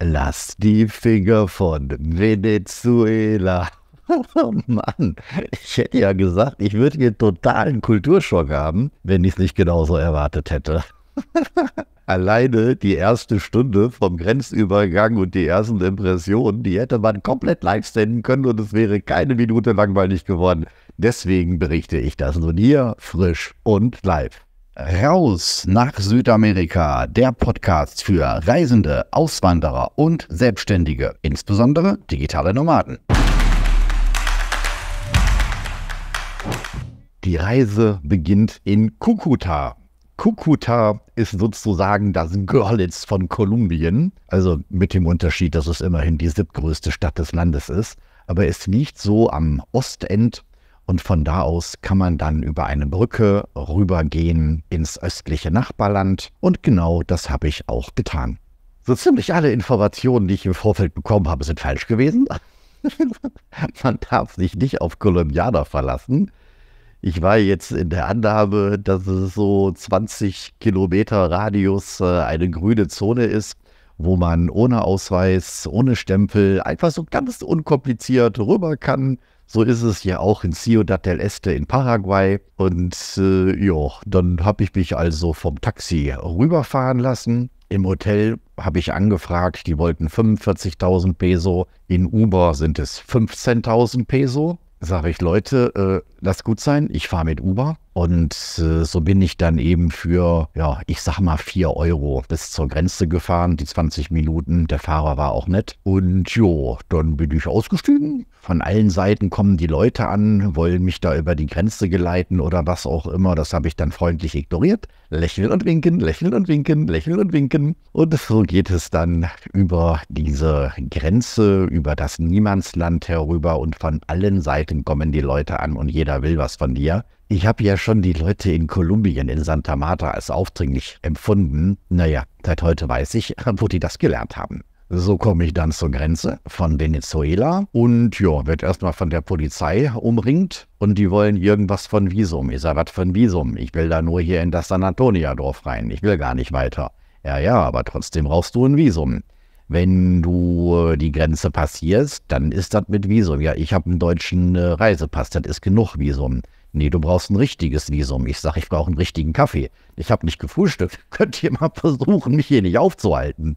Lass die Finger von Venezuela. Oh Mann, ich hätte ja gesagt, ich würde hier totalen Kulturschock haben, wenn ich es nicht genauso erwartet hätte. Alleine die erste Stunde vom Grenzübergang und die ersten Impressionen, die hätte man komplett live senden können und es wäre keine Minute langweilig geworden. Deswegen berichte ich das nun hier frisch und live. Raus nach Südamerika, der Podcast für Reisende, Auswanderer und Selbstständige, insbesondere digitale Nomaden. Die Reise beginnt in Kukuta. Kukuta ist sozusagen das Görlitz von Kolumbien, also mit dem Unterschied, dass es immerhin die siebtgrößte Stadt des Landes ist. Aber es liegt so am Ostend und von da aus kann man dann über eine Brücke rübergehen ins östliche Nachbarland. Und genau das habe ich auch getan. So ziemlich alle Informationen, die ich im Vorfeld bekommen habe, sind falsch gewesen. man darf sich nicht auf Kolumbianer verlassen. Ich war jetzt in der Annahme, dass es so 20 Kilometer Radius äh, eine grüne Zone ist, wo man ohne Ausweis, ohne Stempel einfach so ganz unkompliziert rüber kann, so ist es ja auch in Ciudad del Este in Paraguay. Und äh, ja, dann habe ich mich also vom Taxi rüberfahren lassen. Im Hotel habe ich angefragt, die wollten 45.000 Peso, in Uber sind es 15.000 Peso. Sage ich, Leute, äh, lass gut sein, ich fahre mit Uber. Und äh, so bin ich dann eben für, ja, ich sag mal 4 Euro bis zur Grenze gefahren, die 20 Minuten. Der Fahrer war auch nett. Und jo, dann bin ich ausgestiegen. Von allen Seiten kommen die Leute an, wollen mich da über die Grenze geleiten oder was auch immer. Das habe ich dann freundlich ignoriert. Lächeln und winken, lächeln und winken, lächeln und winken. Und so geht es dann über diese Grenze, über das Niemandsland herüber. Und von allen Seiten kommen die Leute an und jeder jeder will was von dir. Ich habe ja schon die Leute in Kolumbien, in Santa Marta, als aufdringlich empfunden. Naja, seit heute weiß ich, wo die das gelernt haben. So komme ich dann zur Grenze von Venezuela und ja, wird erstmal von der Polizei umringt und die wollen irgendwas von Visum. Ich sage, was von Visum? Ich will da nur hier in das San Antonia-Dorf rein. Ich will gar nicht weiter. Ja, ja, aber trotzdem brauchst du ein Visum wenn du äh, die Grenze passierst, dann ist das mit Visum. Ja, ich habe einen deutschen äh, Reisepass, das ist genug Visum. Nee, du brauchst ein richtiges Visum. Ich sage, ich brauche einen richtigen Kaffee. Ich habe nicht gefrühstückt. Könnt ihr mal versuchen, mich hier nicht aufzuhalten?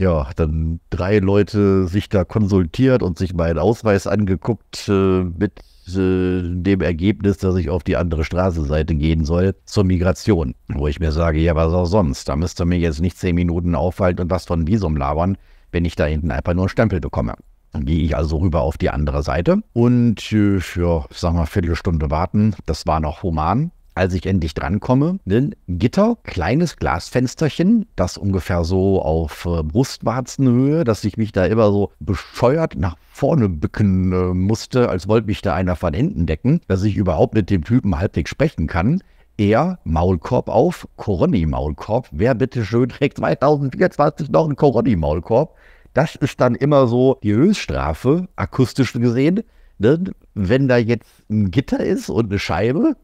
Ja, dann drei Leute sich da konsultiert und sich meinen Ausweis angeguckt äh, mit äh, dem Ergebnis, dass ich auf die andere Straßenseite gehen soll, zur Migration. Wo ich mir sage, ja, was auch sonst? Da müsst ihr mir jetzt nicht zehn Minuten aufhalten und was von Visum labern, wenn ich da hinten einfach nur einen Stempel bekomme. Dann gehe ich also rüber auf die andere Seite und äh, für, sagen wir, Viertelstunde warten. Das war noch human als ich endlich drankomme, ein ne, Gitter, kleines Glasfensterchen, das ungefähr so auf äh, Brustwarzenhöhe, dass ich mich da immer so bescheuert nach vorne bücken äh, musste, als wollte mich da einer von hinten decken, dass ich überhaupt mit dem Typen halbwegs sprechen kann. Er, Maulkorb auf, Coroni-Maulkorb. Wer bitteschön trägt 2024 noch einen Coroni-Maulkorb? Das ist dann immer so die Höchststrafe, akustisch gesehen. Ne? Wenn da jetzt ein Gitter ist und eine Scheibe,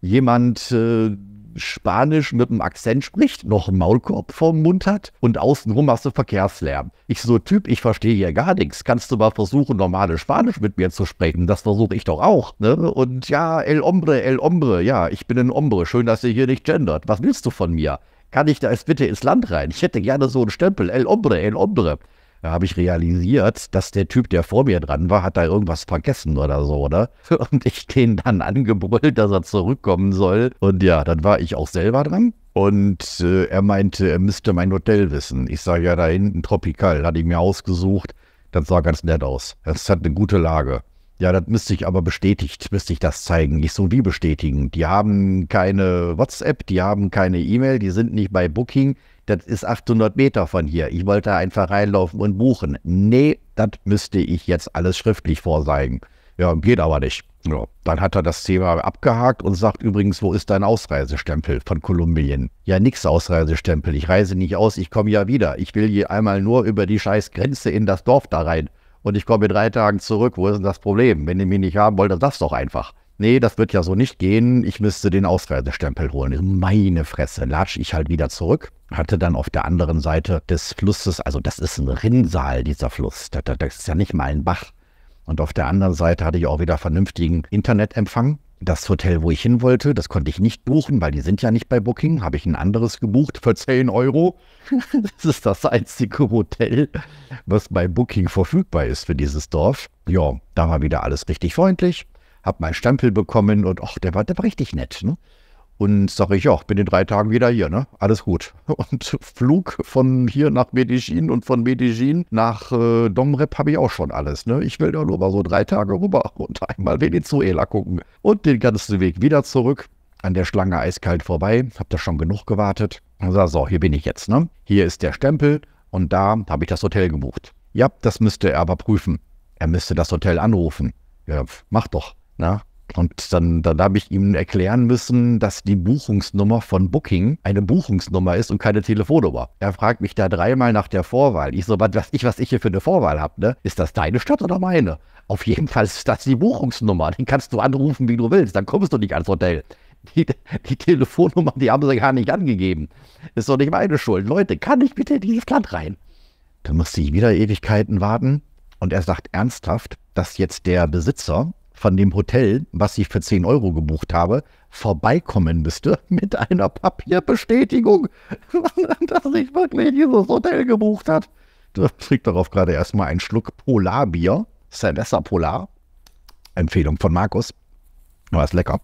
jemand äh, Spanisch mit einem Akzent spricht, noch einen Maulkorb vorm Mund hat und außenrum hast du Verkehrslärm. Ich so, Typ, ich verstehe hier gar nichts. Kannst du mal versuchen, normale Spanisch mit mir zu sprechen? Das versuche ich doch auch. Ne? Und ja, el hombre, el hombre, ja, ich bin ein hombre. Schön, dass ihr hier nicht gendert. Was willst du von mir? Kann ich da jetzt bitte ins Land rein? Ich hätte gerne so einen Stempel, el hombre, el hombre. Da habe ich realisiert, dass der Typ, der vor mir dran war, hat da irgendwas vergessen oder so, oder? Und ich den dann angebrüllt, dass er zurückkommen soll. Und ja, dann war ich auch selber dran. Und äh, er meinte, er müsste mein Hotel wissen. Ich sage, ja, da hinten Tropikal, hat ich mir ausgesucht. Das sah ganz nett aus. Das hat eine gute Lage. Ja, das müsste ich aber bestätigt, müsste ich das zeigen. Nicht so wie bestätigen. Die haben keine WhatsApp, die haben keine E-Mail, die sind nicht bei Booking das ist 800 Meter von hier. Ich wollte einfach reinlaufen und buchen. Nee, das müsste ich jetzt alles schriftlich vorzeigen. Ja, geht aber nicht. Ja, dann hat er das Thema abgehakt und sagt übrigens, wo ist dein Ausreisestempel von Kolumbien? Ja, nix Ausreisestempel. Ich reise nicht aus, ich komme ja wieder. Ich will hier einmal nur über die scheiß Grenze in das Dorf da rein. Und ich komme in drei Tagen zurück. Wo ist denn das Problem? Wenn ihr mich nicht haben wollt, dann sag's doch einfach nee, das wird ja so nicht gehen, ich müsste den Ausreisestempel holen. Meine Fresse, latsch ich halt wieder zurück. Hatte dann auf der anderen Seite des Flusses, also das ist ein Rinnsal, dieser Fluss, das, das ist ja nicht mal ein Bach. Und auf der anderen Seite hatte ich auch wieder vernünftigen Internetempfang. Das Hotel, wo ich hin wollte, das konnte ich nicht buchen, weil die sind ja nicht bei Booking. Habe ich ein anderes gebucht für 10 Euro. das ist das einzige Hotel, was bei Booking verfügbar ist für dieses Dorf. Ja, da war wieder alles richtig freundlich habe meinen Stempel bekommen und ach, der war, der war richtig nett. Ne? Und sage ich, ja, bin in drei Tagen wieder hier, ne? Alles gut. Und Flug von hier nach Medellin und von Medellin nach äh, Domrep habe ich auch schon alles, ne? Ich will da nur mal so drei Tage rüber und einmal Venezuela gucken. Und den ganzen Weg wieder zurück, an der Schlange eiskalt vorbei, Hab da schon genug gewartet. Also, so, hier bin ich jetzt, ne? Hier ist der Stempel und da habe ich das Hotel gebucht. Ja, das müsste er aber prüfen. Er müsste das Hotel anrufen. Ja, mach doch. Na? Und dann, dann habe ich ihm erklären müssen, dass die Buchungsnummer von Booking eine Buchungsnummer ist und keine Telefonnummer. Er fragt mich da dreimal nach der Vorwahl. Ich so, was, was ich, was ich hier für eine Vorwahl habe, ne? Ist das deine Stadt oder meine? Auf jeden Fall ist das die Buchungsnummer. Den kannst du anrufen, wie du willst. Dann kommst du nicht ans Hotel. Die, die Telefonnummer, die haben sie gar nicht angegeben. Ist doch nicht meine Schuld. Leute, kann ich bitte in dieses Land rein? Da musste ich wieder Ewigkeiten warten. Und er sagt ernsthaft, dass jetzt der Besitzer von dem Hotel, was ich für 10 Euro gebucht habe, vorbeikommen müsste mit einer Papierbestätigung, dass ich wirklich dieses Hotel gebucht hat. Das trinkt darauf gerade erstmal einen Schluck Polarbier. Cerveza Polar. Empfehlung von Markus. War es lecker.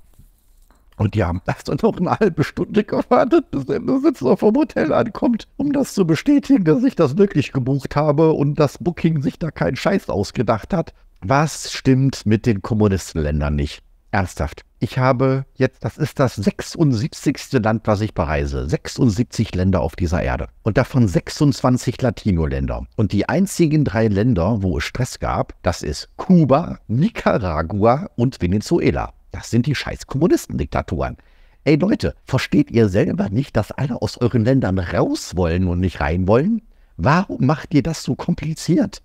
Und die haben erst noch eine halbe Stunde gewartet, bis der Besitzer vom Hotel ankommt, um das zu bestätigen, dass ich das wirklich gebucht habe und dass Booking sich da keinen Scheiß ausgedacht hat, was stimmt mit den Kommunistenländern nicht? Ernsthaft. Ich habe jetzt, das ist das 76. Land, was ich bereise. 76 Länder auf dieser Erde. Und davon 26 Latino-Länder. Und die einzigen drei Länder, wo es Stress gab, das ist Kuba, Nicaragua und Venezuela. Das sind die scheiß Kommunistendiktatoren. Ey Leute, versteht ihr selber nicht, dass alle aus euren Ländern raus wollen und nicht rein wollen? Warum macht ihr das so kompliziert?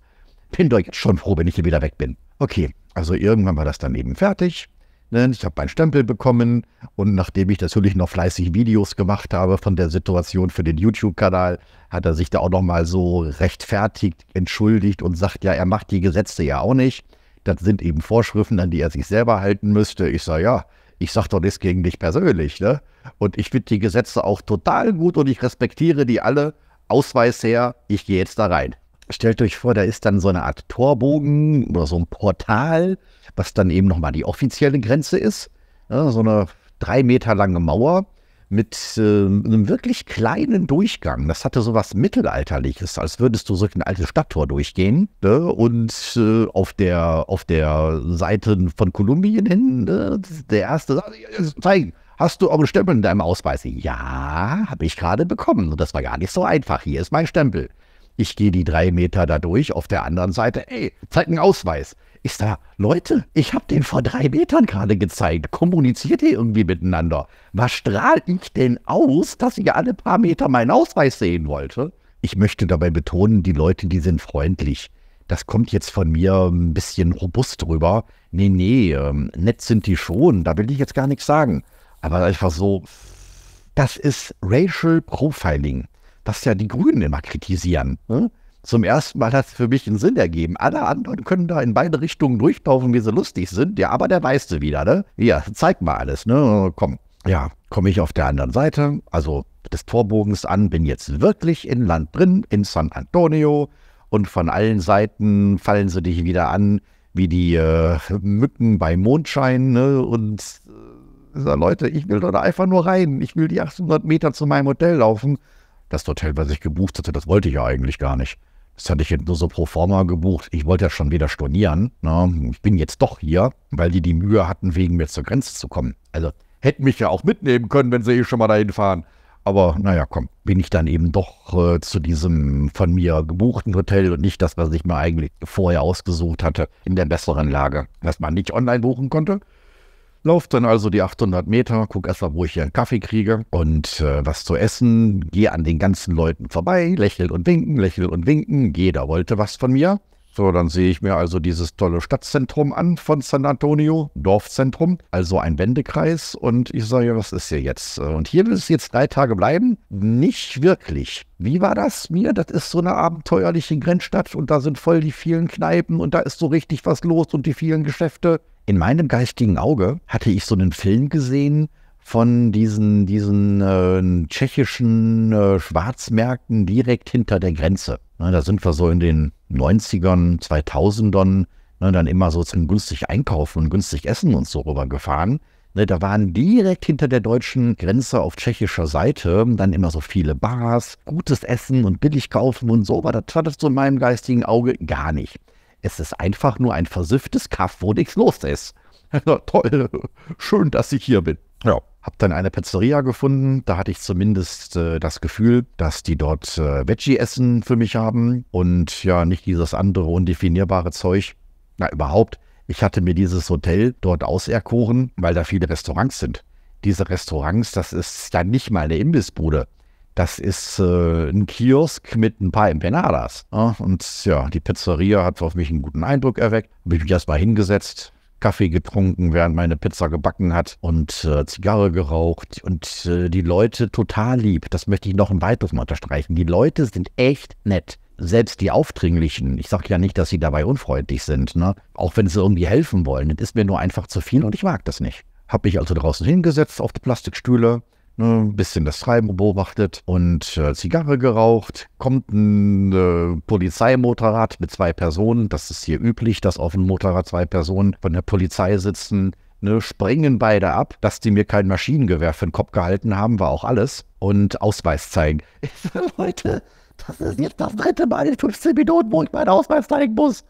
bin doch jetzt schon froh, wenn ich hier wieder weg bin. Okay, also irgendwann war das dann eben fertig. Ne, ich habe meinen Stempel bekommen und nachdem ich natürlich noch fleißig Videos gemacht habe von der Situation für den YouTube-Kanal, hat er sich da auch nochmal so rechtfertigt, entschuldigt und sagt, ja, er macht die Gesetze ja auch nicht. Das sind eben Vorschriften, an die er sich selber halten müsste. Ich sage, ja, ich sage doch nichts gegen dich persönlich. Ne? Und ich finde die Gesetze auch total gut und ich respektiere die alle. Ausweis her, ich gehe jetzt da rein stellt euch vor, da ist dann so eine Art Torbogen oder so ein Portal, was dann eben nochmal die offizielle Grenze ist. Ja, so eine drei Meter lange Mauer mit äh, einem wirklich kleinen Durchgang. Das hatte so was Mittelalterliches, als würdest du so ein altes Stadttor durchgehen ne? und äh, auf, der, auf der Seite von Kolumbien hin, ne? der erste sagt, zeigen, hast du auch einen Stempel in deinem Ausweis? Ja, habe ich gerade bekommen und das war gar nicht so einfach. Hier ist mein Stempel. Ich gehe die drei Meter da durch, auf der anderen Seite, ey, zeig einen Ausweis. Ist da, Leute, ich habe den vor drei Metern gerade gezeigt. Kommuniziert ihr irgendwie miteinander? Was strahle ich denn aus, dass ihr alle paar Meter meinen Ausweis sehen wollte? Ich möchte dabei betonen, die Leute, die sind freundlich. Das kommt jetzt von mir ein bisschen robust rüber. Nee, nee, ähm, nett sind die schon, da will ich jetzt gar nichts sagen. Aber einfach so, das ist Racial Profiling was ja die Grünen immer kritisieren. Ne? Zum ersten Mal hat es für mich einen Sinn ergeben. Alle anderen können da in beide Richtungen durchtaufen, wie sie lustig sind. Ja, aber der weiße wieder, ne? Ja, zeig mal alles, ne? Komm. Ja, komme ich auf der anderen Seite, also des Torbogens an, bin jetzt wirklich in Land drin, in San Antonio. Und von allen Seiten fallen sie dich wieder an, wie die äh, Mücken bei Mondschein, ne? Und äh, Leute, ich will doch da einfach nur rein. Ich will die 800 Meter zu meinem Hotel laufen das Hotel was ich gebucht hatte. Das wollte ich ja eigentlich gar nicht. Das hatte ich jetzt nur so pro forma gebucht. Ich wollte ja schon wieder stornieren. Ne? Ich bin jetzt doch hier, weil die die Mühe hatten, wegen mir zur Grenze zu kommen. Also hätten mich ja auch mitnehmen können, wenn sie eh schon mal dahin fahren. Aber naja, komm, bin ich dann eben doch äh, zu diesem von mir gebuchten Hotel und nicht das, was ich mir eigentlich vorher ausgesucht hatte, in der besseren Lage. dass man nicht online buchen konnte, Lauf dann also die 800 Meter, guck erstmal, wo ich hier einen Kaffee kriege und äh, was zu essen. Gehe an den ganzen Leuten vorbei, lächeln und winken, lächeln und winken. Jeder wollte was von mir. So, dann sehe ich mir also dieses tolle Stadtzentrum an von San Antonio, Dorfzentrum, also ein Wendekreis. Und ich sage, was ist hier jetzt? Und hier will es jetzt drei Tage bleiben? Nicht wirklich. Wie war das mir? Das ist so eine abenteuerliche Grenzstadt und da sind voll die vielen Kneipen und da ist so richtig was los und die vielen Geschäfte in meinem geistigen Auge hatte ich so einen Film gesehen von diesen, diesen äh, tschechischen äh, Schwarzmärkten direkt hinter der Grenze. Ne, da sind wir so in den 90ern, 2000ern ne, dann immer so zum günstig Einkaufen und günstig Essen und so rübergefahren. Ne, da waren direkt hinter der deutschen Grenze auf tschechischer Seite dann immer so viele Bars, gutes Essen und billig kaufen und so, aber das war das so in meinem geistigen Auge gar nicht. Es ist einfach nur ein versifftes Kaff, wo nichts los ist. Ja, toll, schön, dass ich hier bin. Ja. Hab dann eine Pizzeria gefunden. Da hatte ich zumindest äh, das Gefühl, dass die dort äh, Veggie-Essen für mich haben und ja, nicht dieses andere undefinierbare Zeug. Na, überhaupt. Ich hatte mir dieses Hotel dort auserkoren, weil da viele Restaurants sind. Diese Restaurants, das ist ja nicht mal eine Imbissbude das ist äh, ein Kiosk mit ein paar Empanadas. Ne? Und ja, die Pizzeria hat auf mich einen guten Eindruck erweckt. Habe ich mich erstmal hingesetzt, Kaffee getrunken, während meine Pizza gebacken hat und äh, Zigarre geraucht und äh, die Leute total lieb. Das möchte ich noch ein weiteres Mal unterstreichen. Die Leute sind echt nett. Selbst die Aufdringlichen, ich sage ja nicht, dass sie dabei unfreundlich sind, ne? auch wenn sie irgendwie helfen wollen, das ist mir nur einfach zu viel und ich mag das nicht. Habe mich also draußen hingesetzt auf die Plastikstühle, ein ne, bisschen das Treiben beobachtet und äh, Zigarre geraucht, kommt ein äh, Polizeimotorrad mit zwei Personen, das ist hier üblich, dass auf dem Motorrad zwei Personen von der Polizei sitzen, ne, springen beide ab, dass die mir kein Maschinengewehr für den Kopf gehalten haben, war auch alles und Ausweis zeigen. Leute, das ist jetzt das dritte Mal in 15 Minuten, wo ich meinen Ausweis zeigen muss.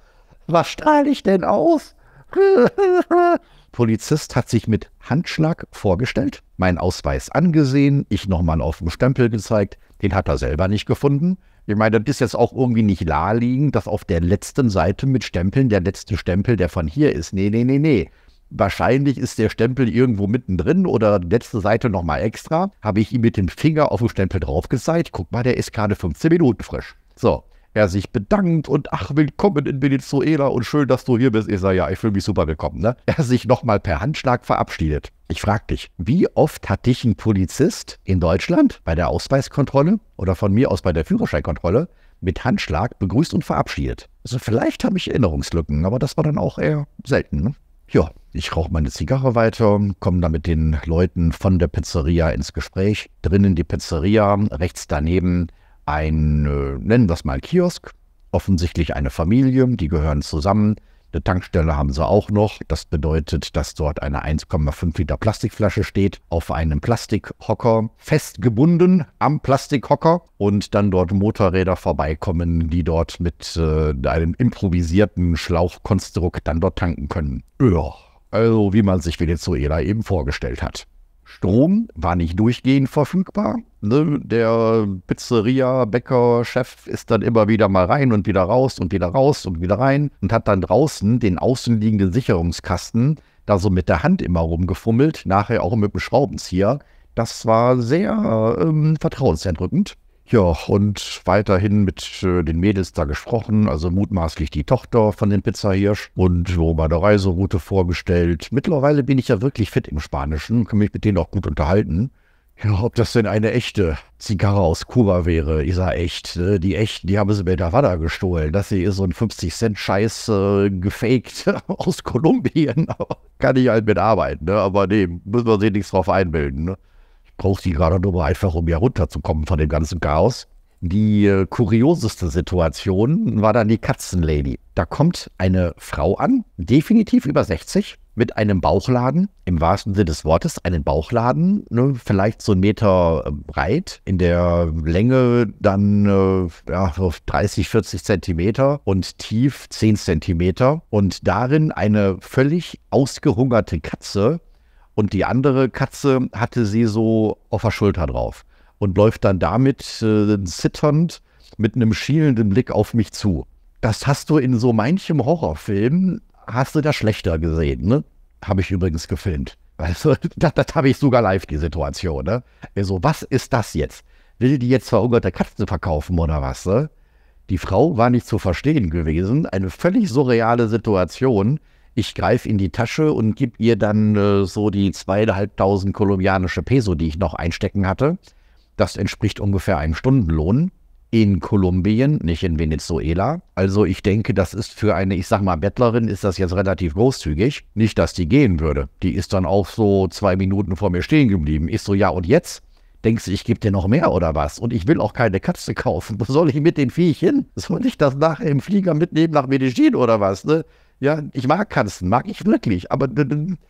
Was strahle ich denn aus? Polizist hat sich mit Handschlag vorgestellt, meinen Ausweis angesehen, ich nochmal auf dem Stempel gezeigt, den hat er selber nicht gefunden. Ich meine, das ist jetzt auch irgendwie nicht naheliegend, dass auf der letzten Seite mit Stempeln der letzte Stempel, der von hier ist. Nee, nee, nee, nee. Wahrscheinlich ist der Stempel irgendwo mittendrin oder letzte Seite nochmal extra. Habe ich ihm mit dem Finger auf dem Stempel drauf gezeigt. Guck mal, der ist gerade 15 Minuten frisch. So, er sich bedankt und ach, willkommen in Venezuela und schön, dass du hier bist. Ich sage, ja, ich fühle mich super willkommen. Ne? Er sich nochmal per Handschlag verabschiedet. Ich frage dich, wie oft hat dich ein Polizist in Deutschland bei der Ausweiskontrolle oder von mir aus bei der Führerscheinkontrolle mit Handschlag begrüßt und verabschiedet? Also vielleicht habe ich Erinnerungslücken, aber das war dann auch eher selten. Ne? Ja, ich rauche meine Zigarre weiter, komme dann mit den Leuten von der Pizzeria ins Gespräch. Drinnen die Pizzeria, rechts daneben ein, äh, nennen wir es mal Kiosk, offensichtlich eine Familie, die gehören zusammen. Eine Tankstelle haben sie auch noch. Das bedeutet, dass dort eine 1,5 Liter Plastikflasche steht, auf einem Plastikhocker festgebunden am Plastikhocker und dann dort Motorräder vorbeikommen, die dort mit äh, einem improvisierten Schlauchkonstrukt dann dort tanken können. Ja, also wie man sich Venezuela eben vorgestellt hat. Strom war nicht durchgehend verfügbar, ne, der Pizzeria, Bäcker, Chef ist dann immer wieder mal rein und wieder raus und wieder raus und wieder rein und hat dann draußen den außenliegenden Sicherungskasten da so mit der Hand immer rumgefummelt, nachher auch mit dem Schraubenzieher. Das war sehr ähm, vertrauensentrückend. Ja, und weiterhin mit äh, den Mädels da gesprochen, also mutmaßlich die Tochter von den Pizzahirsch und so meine Reiseroute vorgestellt. Mittlerweile bin ich ja wirklich fit im Spanischen kann mich mit denen auch gut unterhalten ja, ob das denn eine echte Zigarre aus Kuba wäre. Ich sage echt, ne? die echten, die haben sie mir in der Wada gestohlen. Das hier ist so ein 50-Cent-Scheiß äh, gefaked aus Kolumbien. Kann ich halt mitarbeiten, ne? aber nee, müssen wir sich nichts drauf einbilden. Ne? Ich brauche die gerade nur mal einfach, um hier runterzukommen von dem ganzen Chaos. Die äh, kurioseste Situation war dann die Katzenlady. Da kommt eine Frau an, definitiv über 60, mit einem Bauchladen, im wahrsten Sinne des Wortes, einen Bauchladen, ne, vielleicht so einen Meter ähm, breit, in der Länge dann äh, ja, 30, 40 Zentimeter und tief 10 Zentimeter und darin eine völlig ausgehungerte Katze und die andere Katze hatte sie so auf der Schulter drauf und läuft dann damit äh, zitternd mit einem schielenden Blick auf mich zu. Das hast du in so manchem Horrorfilm hast du das schlechter gesehen, ne? Habe ich übrigens gefilmt. Also, das, das habe ich sogar live, die Situation, ne? Also, was ist das jetzt? Will die jetzt verhungerte Katze verkaufen oder was, ne? Die Frau war nicht zu verstehen gewesen. Eine völlig surreale Situation. Ich greife in die Tasche und gebe ihr dann äh, so die zweieinhalbtausend kolumbianische Peso, die ich noch einstecken hatte. Das entspricht ungefähr einem Stundenlohn in Kolumbien, nicht in Venezuela. Also ich denke, das ist für eine, ich sag mal, Bettlerin ist das jetzt relativ großzügig. Nicht, dass die gehen würde. Die ist dann auch so zwei Minuten vor mir stehen geblieben. Ich so, ja und jetzt? Denkst du, ich gebe dir noch mehr oder was? Und ich will auch keine Katze kaufen. Wo soll ich mit den Viech Soll ich das nachher im Flieger mitnehmen nach Medellin oder was? Ne? Ja, ich mag Katzen, mag ich wirklich, aber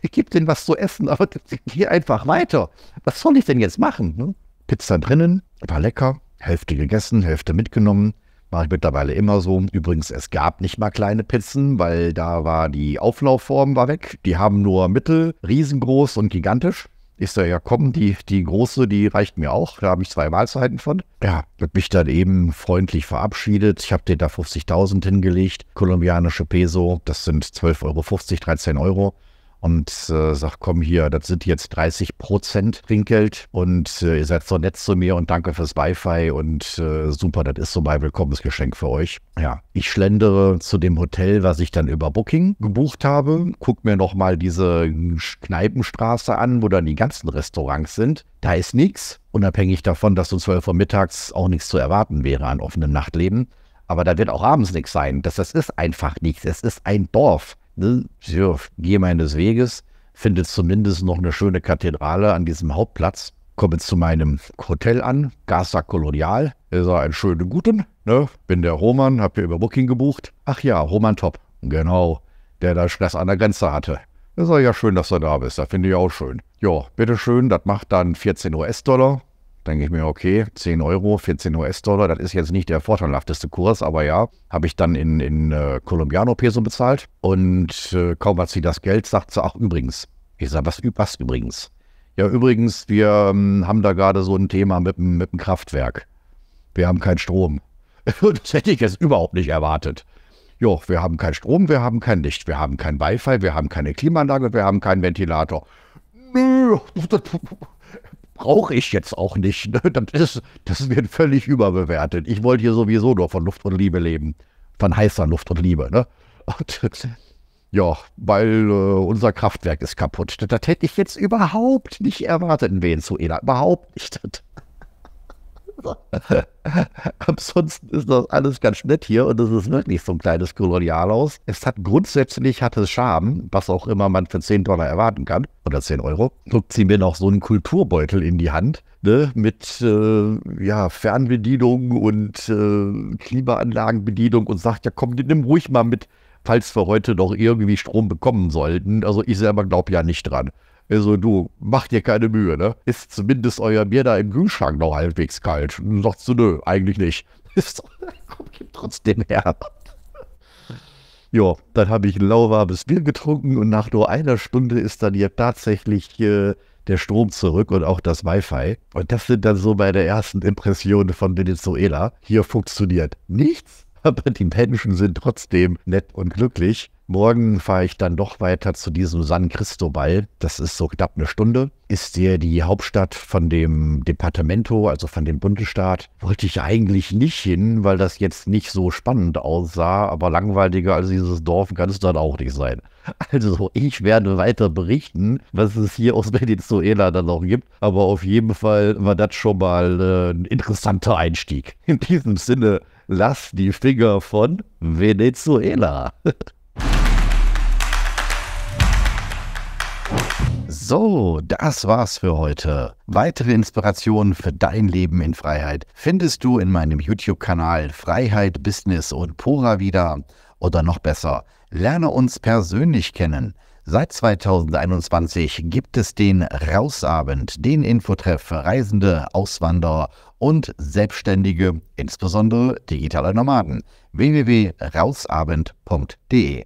ich gebe denen was zu essen, aber geh einfach weiter. Was soll ich denn jetzt machen? Ne? Pizza drinnen, war lecker, Hälfte gegessen, Hälfte mitgenommen. Mache ich mittlerweile immer so. Übrigens, es gab nicht mal kleine Pizzen, weil da war die Auflaufform war weg. Die haben nur mittel, riesengroß und gigantisch. Ich sage, ja komm, die, die große, die reicht mir auch. Da habe ich zwei Mahlzeiten von. Ja, wird mich dann eben freundlich verabschiedet. Ich habe dir da 50.000 hingelegt. Kolumbianische Peso, das sind 12,50 Euro, 13 Euro und äh, sagt, komm hier, das sind jetzt 30 Prozent Trinkgeld und äh, ihr seid so nett zu mir und danke fürs Wi-Fi und äh, super, das ist so mein Willkommensgeschenk für euch. Ja, ich schlendere zu dem Hotel, was ich dann über Booking gebucht habe, guck mir nochmal diese Kneipenstraße an, wo dann die ganzen Restaurants sind. Da ist nichts, unabhängig davon, dass um 12 Uhr mittags auch nichts zu erwarten wäre an offenem Nachtleben. Aber da wird auch abends nichts sein. Das, das ist einfach nichts. Es ist ein Dorf ne, gehe meines Weges, finde zumindest noch eine schöne Kathedrale an diesem Hauptplatz, komme zu meinem Hotel an, Casa Colonial, ist er einen schönen guten, ne? bin der Roman, hab hier über Booking gebucht. Ach ja, Roman Top, genau, der da Stress an der Grenze hatte. Ist er ja schön, dass du da bist, da finde ich auch schön. Jo, bitteschön, das macht dann 14 US-Dollar, denke ich mir, okay, 10 Euro, 14 US-Dollar, das ist jetzt nicht der vorteilhafteste Kurs, aber ja, habe ich dann in, in äh, Colombiano Peso bezahlt. Und äh, kaum hat sie das Geld, sagt sie auch übrigens. Ich sage, was, was übrigens? Ja, übrigens, wir ähm, haben da gerade so ein Thema mit, mit dem Kraftwerk. Wir haben keinen Strom. das hätte ich jetzt überhaupt nicht erwartet. Jo, wir haben keinen Strom, wir haben kein Licht, wir haben kein Wi-Fi, wir haben keine Klimaanlage, wir haben keinen Ventilator. Nö, brauche ich jetzt auch nicht. Ne? Das, ist, das wird völlig überbewertet. Ich wollte hier sowieso nur von Luft und Liebe leben. Von heißer Luft und Liebe. Ne? Und, ja, weil äh, unser Kraftwerk ist kaputt. Das, das hätte ich jetzt überhaupt nicht erwartet in Venezuela. Überhaupt nicht. Ansonsten ist das alles ganz nett hier und es ist wirklich so ein kleines Kolonialhaus. Es hat grundsätzlich hat es Charme, was auch immer man für 10 Dollar erwarten kann oder 10 Euro. Drückt sie mir noch so einen Kulturbeutel in die Hand. Ne, mit äh, ja, Fernbedienung und äh, Klimaanlagenbedienung und sagt, ja komm, nimm ruhig mal mit, falls wir heute noch irgendwie Strom bekommen sollten. Also ich selber glaube ja nicht dran. Also du, mach dir keine Mühe, ne? Ist zumindest euer Bier da im Kühlschrank noch halbwegs kalt? Und dann sagst du, nö, eigentlich nicht. Komm, gib trotzdem her. Ja, dann habe ich ein lauwarmes Bier getrunken und nach nur einer Stunde ist dann hier tatsächlich äh, der Strom zurück und auch das Wi-Fi. Und das sind dann so meine ersten Impressionen von Venezuela. Hier funktioniert nichts, aber die Menschen sind trotzdem nett und glücklich. Morgen fahre ich dann doch weiter zu diesem San Cristobal. Das ist so knapp eine Stunde. Ist der die Hauptstadt von dem Departamento, also von dem Bundesstaat. Wollte ich eigentlich nicht hin, weil das jetzt nicht so spannend aussah, aber langweiliger als dieses Dorf kann es dann auch nicht sein. Also ich werde weiter berichten, was es hier aus Venezuela dann noch gibt. Aber auf jeden Fall war das schon mal äh, ein interessanter Einstieg. In diesem Sinne, lass die Finger von Venezuela. So, das war's für heute. Weitere Inspirationen für dein Leben in Freiheit findest du in meinem YouTube-Kanal Freiheit, Business und Pura wieder. Oder noch besser, lerne uns persönlich kennen. Seit 2021 gibt es den Rausabend, den Infotreff für Reisende, Auswanderer und Selbstständige, insbesondere digitale Nomaden. www.rausabend.de